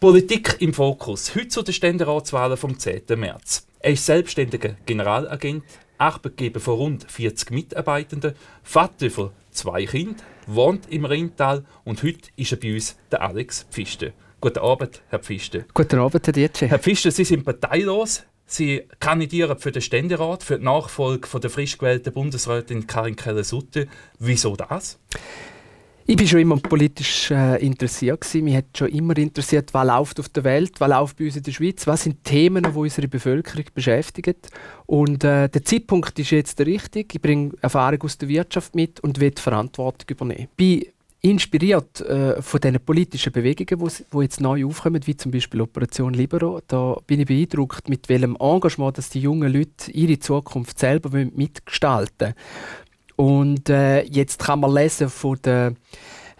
Politik im Fokus. Heute zu den Ständeratswahlen vom 10. März. Er ist selbstständiger Generalagent, Arbeitgeber von rund 40 Mitarbeitenden, Vater von zwei Kindern, wohnt im Rheintal und heute ist er bei uns der Alex Pfiste. Guten Abend, Herr Pfiste. Guten Abend, Herr Dietsche. Herr Pfiste, Sie sind parteilos. Sie kandidieren für den Ständerat, für die Nachfolge von der frisch gewählten Bundesrätin Karin keller sutte Wieso das? Ich war schon immer politisch äh, interessiert. Gewesen. Mich hat schon immer interessiert, was läuft auf der Welt, was läuft bei uns in der Schweiz, was sind Themen, die unsere Bevölkerung beschäftigen. Und äh, der Zeitpunkt ist jetzt der richtige. Ich bringe Erfahrung aus der Wirtschaft mit und will die Verantwortung übernehmen. Ich Bin inspiriert äh, von diesen politischen Bewegungen, die jetzt neu aufkommen, wie zum Beispiel Operation Libero. Da bin ich beeindruckt, mit welchem Engagement dass die jungen Leute ihre Zukunft selber mitgestalten wollen. Und äh, jetzt kann man lesen von den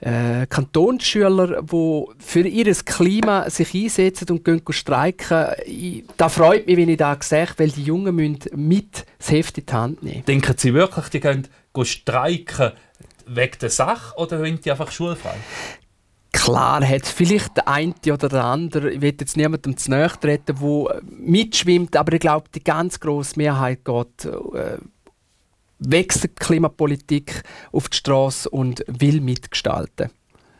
äh, Kantonsschülern, die für ihr Klima sich einsetzen und gehen streiken. Ich, das freut mich, wenn ich das sehe, weil die Jungen müssen mit das Heft in die Hand nehmen. Denken Sie wirklich, die gehen streiken wegen der Sache oder wollen die einfach schulfrei? Klar hat vielleicht der eine oder der andere, ich will jetzt niemandem zu nahe treten, der mitschwimmt, aber ich glaube, die ganz grosse Mehrheit geht... Äh, wechselt die Klimapolitik auf die Straße und will mitgestalten.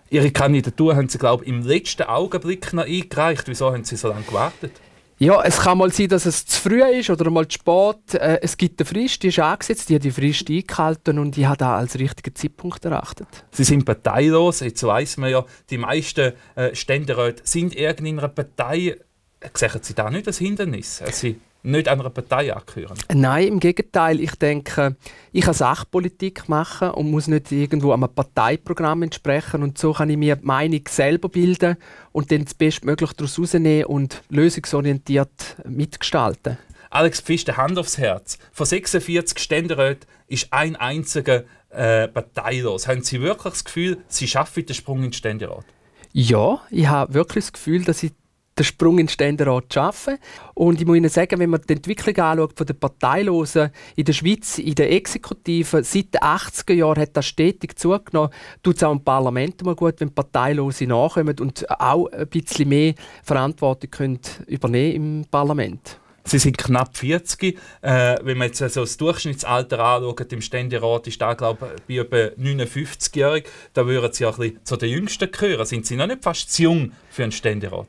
Ihre Kandidatur haben Sie, glaube ich, im letzten Augenblick noch eingereicht. Wieso haben Sie so lange gewartet? Ja, es kann mal sein, dass es zu früh ist oder mal zu spät. Äh, es gibt eine Frist, die ist angesetzt, die hat die Frist eingehalten und ich habe das als richtigen Zeitpunkt erachtet. Sie sind parteilos, jetzt weiß man ja, die meisten äh, Ständeräte sind irgendeiner Partei. Sehen Sie da nicht als Hindernis? Also nicht einer Partei angehören? Nein, im Gegenteil. Ich denke, ich kann Sachpolitik machen und muss nicht irgendwo einem Parteiprogramm entsprechen. Und so kann ich mir die Meinung selber bilden und dann das Bestmögliche daraus herausnehmen und lösungsorientiert mitgestalten. Alex Pfister, Hand aufs Herz. Von 46 Ständeräten ist ein einziger äh, parteilos. Haben Sie wirklich das Gefühl, Sie schaffen den Sprung ins Ständerat? Ja, ich habe wirklich das Gefühl, dass ich den Sprung in den Ständerat zu schaffen. Und ich muss Ihnen sagen, wenn man die Entwicklung anschaut von den Parteilosen in der Schweiz, in der Exekutive, seit den 80er Jahren hat das stetig zugenommen. Tut es auch im Parlament mal gut, wenn Parteilose nachkommen und auch ein bisschen mehr Verantwortung können übernehmen im Parlament. Sie sind knapp 40. Äh, wenn man jetzt also das Durchschnittsalter anschaut, im Ständerat ist da, glaube ich, bei etwa 59-Jährigen. Da würden Sie auch ein bisschen zu den Jüngsten gehören. Sind Sie noch nicht fast zu jung für einen Ständerat?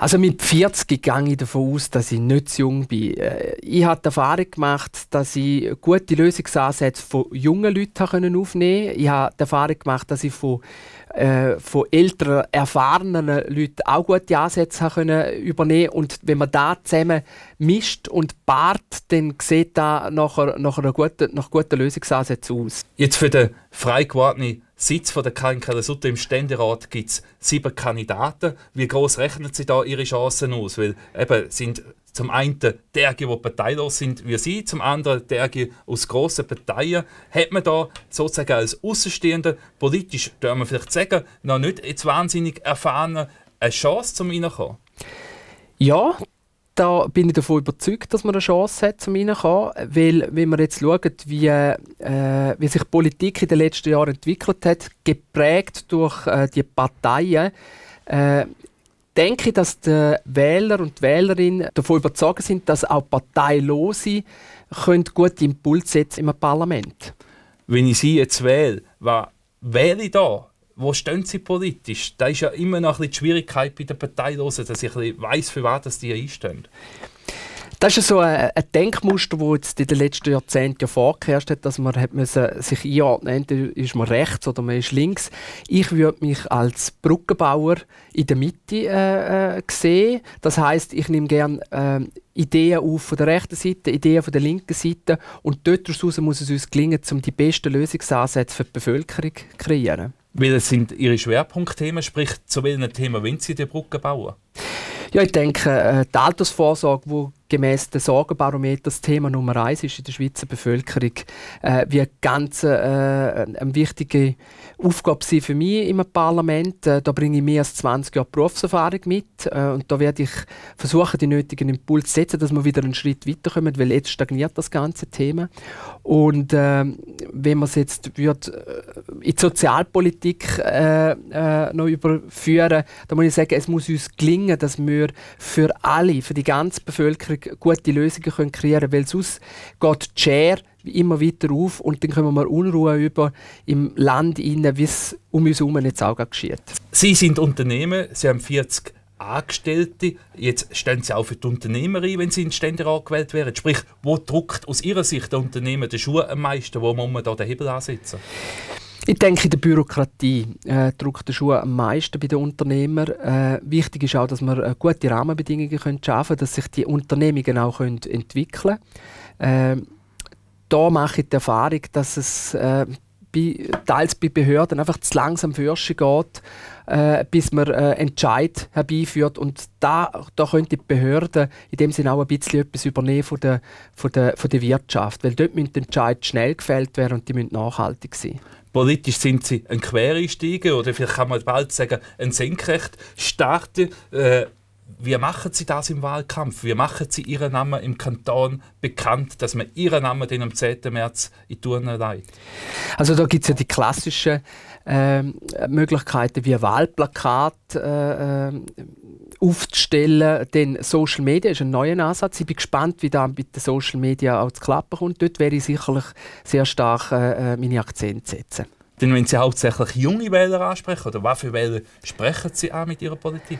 Also mit 40 gehe ich davon aus, dass ich nicht zu jung bin. Äh, ich habe die Erfahrung gemacht, dass ich gute Lösungsansätze von jungen Leuten aufnehmen konnte. Ich habe die Erfahrung gemacht, dass ich von, äh, von älteren, erfahrenen Leuten auch gute Ansätze können übernehmen konnte. Und wenn man da zusammen mischt und paart, dann sieht das nach, einer, nach, einer guten, nach guten Lösungsansätzen aus. Jetzt für den frei Sitz von der KNK Sutter im Ständerat gibt es sieben Kandidaten. Wie groß rechnen Sie da Ihre Chancen aus? Weil eben sind zum einen derjenigen, die parteilos sind wie Sie, zum anderen derjenigen aus grossen Parteien. Hat man da sozusagen als Außenstehender, politisch, dürfen wir vielleicht sagen, noch nicht jetzt wahnsinnig erfahren, eine Chance, zum reinkommen? Ja, da bin ich davon überzeugt, dass man eine Chance hat, zum reinkommen, weil wenn man jetzt schaut, wie, äh, wie sich Politik in den letzten Jahren entwickelt hat, geprägt durch äh, die Parteien, äh, denke ich, dass die Wähler und die Wählerinnen davon überzeugt sind, dass auch Parteilose können gute Impulse setzen im Parlament. Wenn ich sie jetzt wähle, was wähle ich da? wo stehen sie politisch? Da ist ja immer noch die Schwierigkeit bei den Parteilosen, dass ich weiß, für was die einstehen. Das ist so ein, ein Denkmuster, das jetzt in den letzten Jahrzehnten ja vorgeherrscht hat, dass man hat müssen sich einordnen entweder ist man rechts oder man ist links. Ich würde mich als Brückenbauer in der Mitte äh, äh sehen. Das heißt, ich nehme gerne äh, Ideen auf von der rechten Seite, Ideen von der linken Seite und dort daraus muss es uns gelingen, um die besten Lösungsansätze für die Bevölkerung zu kreieren. Welche sind Ihre Schwerpunktthemen? Sprich, zu welchen Themen wollen Sie die Brücke bauen? Ja, ich denke, äh, die Altersvorsorge, wo gemäß des Sorgenbarometers Thema Nummer eins ist in der Schweizer Bevölkerung, äh, wie eine ganz äh, eine wichtige Aufgabe sie für mich im Parlament. Äh, da bringe ich mehr als 20 Jahre Berufserfahrung mit äh, und da werde ich versuchen, die nötigen Impulse zu setzen, dass wir wieder einen Schritt weiterkommen, weil jetzt stagniert das ganze Thema. Und ähm, wenn man es jetzt wird, äh, in die Sozialpolitik äh, äh, noch überführen, da muss ich sagen, es muss uns gelingen, dass wir für alle, für die ganze Bevölkerung gute Lösungen können kreieren können, weil sonst geht die Share immer weiter auf und dann kommen wir Unruhe über im Land rein, wie es um uns herum jetzt auch geschieht. Sie sind Unternehmen, Sie haben 40 Angestellte. Jetzt stehen Sie auch für die Unternehmer ein, wenn Sie in Ständerat gewählt werden. Sprich, wo drückt aus Ihrer Sicht der Unternehmer den Schuh am meisten? Wo muss man da den Hebel ansetzen? Ich denke, die Bürokratie äh, drückt der Schuh am meisten bei den Unternehmern. Äh, wichtig ist auch, dass wir äh, gute Rahmenbedingungen können schaffen können, dass sich die Unternehmungen auch können entwickeln können. Äh, da mache ich die Erfahrung, dass es äh, bei, teils bei Behörden einfach zu langsam Fürsche geht, äh, bis man äh, Entscheid herbeiführt. Und da, da könnte die Behörden in dem Sinne auch ein bisschen etwas übernehmen von der, von der, von der Wirtschaft. Weil dort müssen die Entscheid schnell gefällt werden und die müssen nachhaltig sein. Politisch sind sie ein Quereinsteiger oder vielleicht kann man bald sagen, ein Senkrecht starten. Äh, wie machen sie das im Wahlkampf? Wie machen sie ihren Namen im Kanton bekannt, dass man ihren Namen den am 10. März in Turnen leiht? Also da gibt es ja die klassischen ähm, Möglichkeiten wie Wahlplakate äh, äh, aufzustellen. Denn Social Media ist ein neuer Ansatz. Ich bin gespannt, wie da mit den Social Media auch zu klappen kommt. Dort werde ich sicherlich sehr stark äh, meine Akzente setzen. Denn wenn Sie hauptsächlich junge Wähler ansprechen, oder was für Wähler sprechen Sie an mit Ihrer Politik?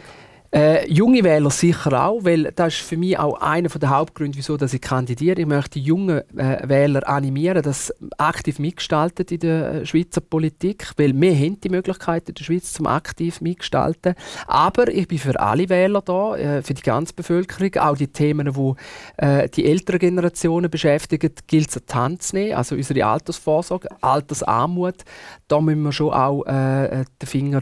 Äh, junge Wähler sicher auch, weil das ist für mich auch einer der Hauptgründe, wieso dass ich kandidiere. Ich möchte junge äh, Wähler animieren, dass aktiv mitgestaltet in der äh, Schweizer Politik, weil wir haben die Möglichkeit in der Schweiz zum aktiv mitgestalten. Aber ich bin für alle Wähler da, äh, für die ganze Bevölkerung, auch die Themen, wo äh, die älteren Generationen beschäftigen, gilt es an die Hand zu nehmen. Also unsere Altersvorsorge, Altersarmut, da müssen wir schon auch äh, den Finger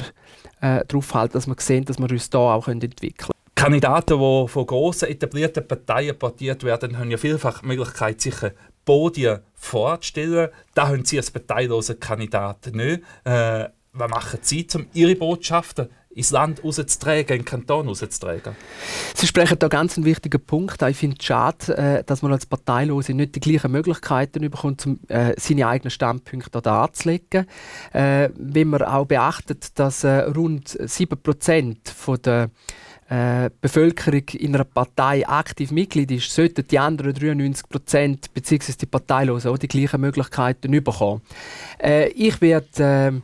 äh, darauf halten, dass man sehen, dass wir uns hier auch entwickeln können. Kandidaten, die von grossen etablierten Parteien portiert werden, haben ja vielfach die Möglichkeit, sich Podien vorzustellen. Da haben sie als parteilose Kandidaten nicht. Äh, was machen sie, um ihre Botschaften ins Land rauszutragen, in den Kanton rauszutragen. Sie sprechen da ganz einen wichtigen Punkt Ich finde es schade, äh, dass man als Parteilose nicht die gleichen Möglichkeiten bekommt, um äh, seine eigenen Standpunkte darzulegen. Äh, wenn man auch beachtet, dass rund 7% der Bevölkerung in einer Partei aktiv Mitglied ist, sollten die anderen 93 Prozent bzw. die Parteilosen auch die gleichen Möglichkeiten bekommen. Äh, ich werde äh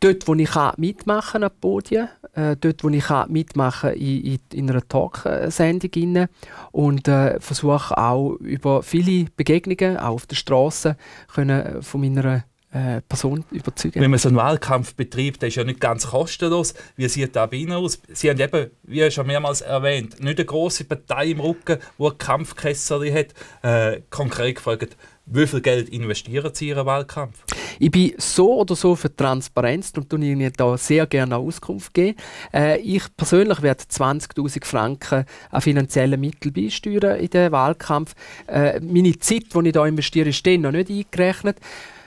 dort, wo ich mitmachen kann an Podien, äh, dort, wo ich mitmachen kann in, in, in einer Talksendung und äh, versuche auch über viele Begegnungen, auch auf der Straße, können äh, von meiner äh, Person überzeugen. Wenn man so einen Wahlkampf betreibt, der ist ja nicht ganz kostenlos. Wie sieht da bei Ihnen aus? Sie haben eben, wie schon mehrmals erwähnt, nicht eine große Partei im Rücken, die ein Kampfkessel hat. Äh, konkret gefragt, wie viel Geld investieren Sie in Ihren Wahlkampf? Ich bin so oder so für Transparenz und tue Ihnen da sehr gerne Auskunft geben. Äh, ich persönlich werde 20.000 Franken an finanziellen Mitteln beisteuern in den Wahlkampf. Äh, meine Zeit, die ich da investiere, ist noch nicht eingerechnet.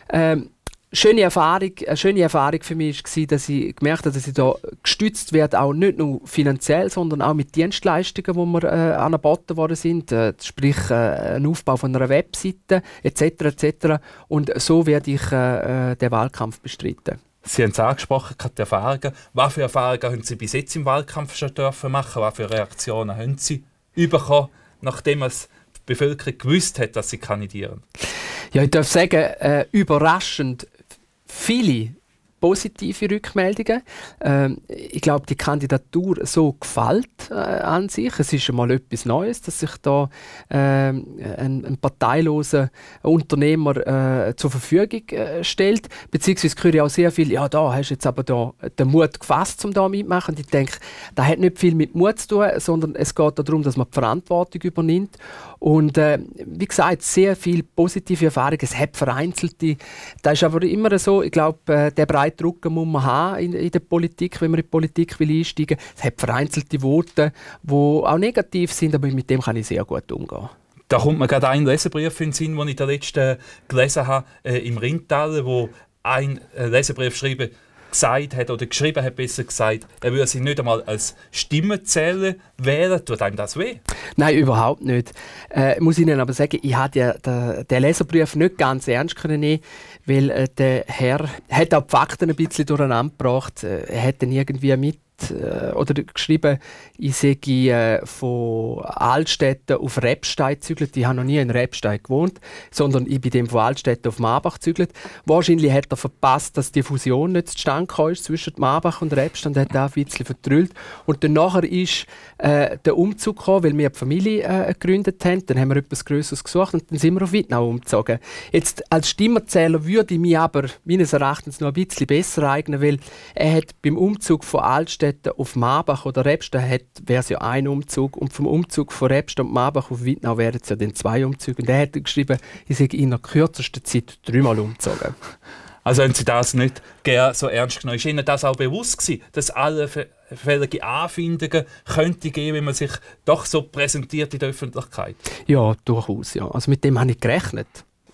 Ähm, schöne Erfahrung, eine schöne Erfahrung für mich war, dass ich gemerkt habe, dass ich da gestützt werde, auch nicht nur finanziell, sondern auch mit Dienstleistungen, die mir äh, angeboten worden sind, äh, sprich äh, ein Aufbau von einer Webseite etc. etc. Und so werde ich äh, äh den Wahlkampf bestreiten. Sie haben es angesprochen, die Erfahrungen. Was für Erfahrungen haben Sie bis jetzt im Wahlkampf schon dürfen machen? Was für Reaktionen haben Sie bekommen, nachdem es die Bevölkerung gewusst hat, dass Sie kandidieren? Ja, ich darf sagen, äh, überraschend viele positive Rückmeldungen. Ähm, ich glaube, die Kandidatur so gefällt äh, an sich. Es ist einmal etwas Neues, dass sich da ähm, ein, ein, parteiloser Unternehmer äh, zur Verfügung äh, stellt. Beziehungsweise höre ich auch sehr viel, ja, da hast du jetzt aber da den Mut gefasst, um da mitzumachen. Und ich denke, da hat nicht viel mit Mut zu tun, sondern es geht darum, dass man die Verantwortung übernimmt und äh, wie gesagt, sehr viel positive Erfahrungen. Es hat vereinzelte. Das ist aber immer so, ich glaube, äh, der Breitdrucken muss man haben in, in, der Politik, wenn man in die Politik will einsteigen will. Es hat vereinzelte Worte, die auch negativ sind, aber mit dem kann ich sehr gut umgehen. Da kommt mir gerade ein Leserbrief in den Sinn, den ich den letzten gelesen habe, äh, im Rintal, wo ein äh, Leserbrief schreibt, gesagt hat oder geschrieben hat, besser gesagt, er würde sich nicht einmal als Stimmenzähler wählen. Tut einem das weh? Nein, überhaupt nicht. Äh, muss ich Ihnen aber sagen, ich hatte ja den, den Leserbrief nicht ganz ernst können nehmen, weil äh, der Herr hat auch die Fakten ein bisschen durcheinander gebracht. Äh, er hat dann irgendwie mit äh, oder geschrieben, ich sehe äh, von Altstädten auf Rebstein gezügelt. Ich habe noch nie in Rebstein gewohnt, sondern ich bin dem von Altstädten auf Marbach gezügelt. Wahrscheinlich hat er verpasst, dass die Fusion nicht zustande kam zwischen Marbach und Rebstein. Hat auch ein bisschen verdrüllt. Und dann nachher ist äh, der Umzug gekommen, weil wir die Familie äh, gegründet haben. Dann haben wir etwas Größeres gesucht und dann sind wir auf Wittnau umgezogen. Jetzt als Stimmerzähler würde ich mich aber meines Erachtens noch ein bisschen besser eignen, weil er hat beim Umzug von Altstädten dort auf Mabach oder Rebsten wäre es ja ein Umzug. Und vom Umzug von Rebsten und Mabach auf Wittnau wären es ja dann zwei Umzüge. Und er hat geschrieben, ich sei in der kürzesten Zeit dreimal umgezogen. Also haben Sie das nicht so ernst genommen? Ist Ihnen das auch bewusst gewesen, dass alle fälligen Anfindungen könnte geben, wenn man sich doch so präsentiert in der Öffentlichkeit? Ja, durchaus. Ja. Also mit dem habe ich gerechnet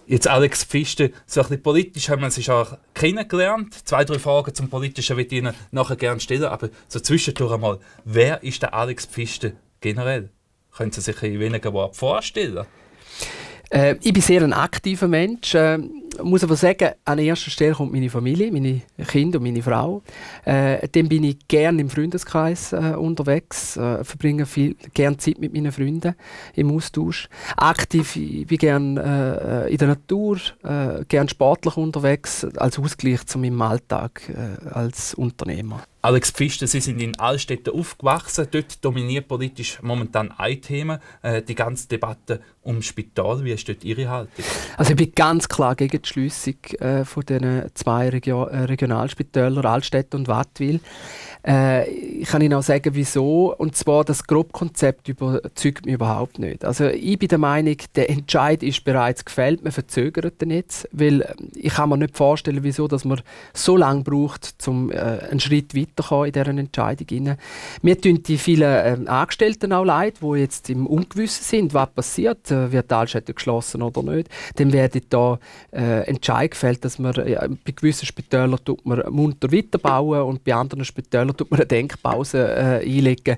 jetzt Alex Pfister so ein bisschen politisch haben wir sich auch kennengelernt. Zwei, drei Fragen zum Politischen würde ich Ihnen nachher gerne stellen, aber so zwischendurch einmal, wer ist der Alex Pfister generell? Können Sie sich in wenigen Worten vorstellen? Äh, ich bin sehr ein aktiver Mensch. Äh, muss aber sagen, an erster Stelle kommt meine Familie, meine Kinder und meine Frau. Äh, dann bin ich gerne im Freundeskreis äh, unterwegs, äh, verbringe viel, gerne Zeit mit meinen Freunden im Austausch. Aktiv, ich bin gerne äh, in der Natur, äh, gerne sportlich unterwegs, als Ausgleich zu meinem Alltag äh, als Unternehmer. Alex Pfister, Sie sind in Altstädten aufgewachsen. Dort dominiert politisch momentan ein Thema, äh, die ganze Debatte um Spital. Wie ist dort Ihre Haltung? Also ich bin ganz klar gegen die Schliessung äh, von zwei Regio äh, Regionalspitälern, Altstädt und Wattwil. Äh, ich kann Ihnen auch sagen, wieso. Und zwar, das Grobkonzept überzeugt mich überhaupt nicht. Also ich bin der Meinung, der Entscheid ist bereits gefällt, man verzögert den jetzt, weil ähm, ich kann mir nicht vorstellen, wieso dass man so lange braucht, um äh, einen Schritt weiter weiterkommen in dieser Entscheidung. Mir tun die vielen äh, Angestellten auch leid, die jetzt im Ungewissen sind, was passiert, äh, wird die Altstädte geschlossen oder nicht. Dann werden da äh, Entscheid gefällt, dass man äh, bei gewissen Spitälern tut man munter weiterbauen und bei anderen Spitälern tut man eine Denkpause äh, einlegen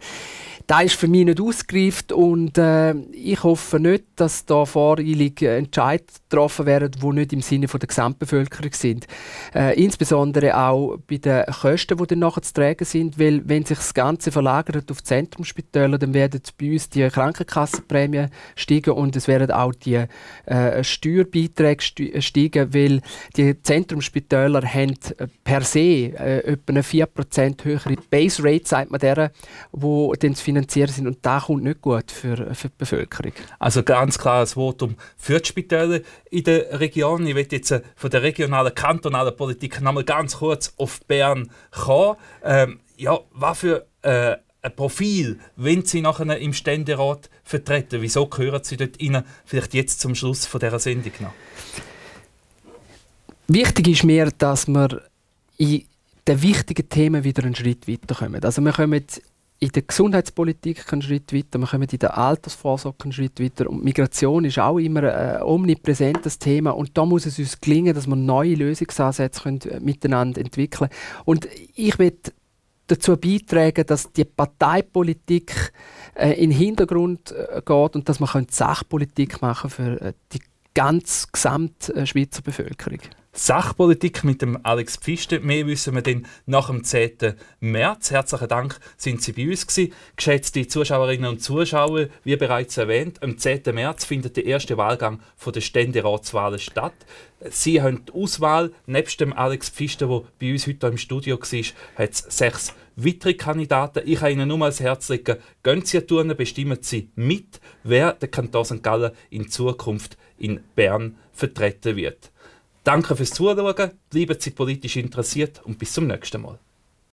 da ist für mich nicht ausgereift und äh, ich hoffe nicht, dass da voreilig äh, Entscheid getroffen werden, die nicht im Sinne der Gesamtbevölkerung sind. Äh, insbesondere auch bei den Kosten, die dann nachher zu tragen sind, weil wenn sich das Ganze verlagert auf Zentrumspitäler, dann werden bei uns die Krankenkassenprämien steigen und es werden auch die äh, Steuerbeiträge äh, steigen, weil die Zentrumspitäler haben per se äh, etwa 4% höhere Base Rate, sagt man deren, wo dann das Finanzierer sind und das kommt nicht gut für, für die Bevölkerung. Also ganz klar ein Votum für die Spitäler in der Region. Ich werde jetzt äh, von der regionalen, kantonalen Politik noch nochmal ganz kurz auf Bern kommen. Ähm, ja, was für äh, ein Profil, wenn Sie nachher im Ständerat vertreten? Wieso gehören Sie dort rein? Vielleicht jetzt zum Schluss von dieser Sendung noch. Wichtig ist mir, dass wir in den wichtigen Themen wieder einen Schritt weiterkommen. Also wir kommen in der Gesundheitspolitik einen Schritt weiter, wir kommen in der Altersvorsorge einen Schritt weiter und Migration ist auch immer ein äh, omnipräsentes Thema und da muss es uns gelingen, dass wir neue Lösungsansätze können äh, miteinander entwickeln und ich möchte dazu beitragen, dass die Parteipolitik äh, in den Hintergrund äh, geht und dass man Sachpolitik machen für äh, die ganz gesamte äh, Schweizer Bevölkerung. Sachpolitik mit dem Alex Pfister. Mehr wissen wir dann nach dem 10. März. Herzlichen Dank, sind Sie bei uns gewesen. Geschätzte Zuschauerinnen und Zuschauer, wie bereits erwähnt, am 10. März findet der erste Wahlgang von der Ständeratswahlen statt. Sie haben die Auswahl. Nebst dem Alex Pfister, der bei uns heute im Studio war, hat es sechs weitere Kandidaten. Ich kann Ihnen nur ans Herz legen, gehen Sie Turnen, bestimmen Sie mit, wer der Kanton St. Gallen in Zukunft in Bern vertreten wird. Danke fürs Zuschauen, bleiben Sie politisch interessiert und bis zum nächsten Mal.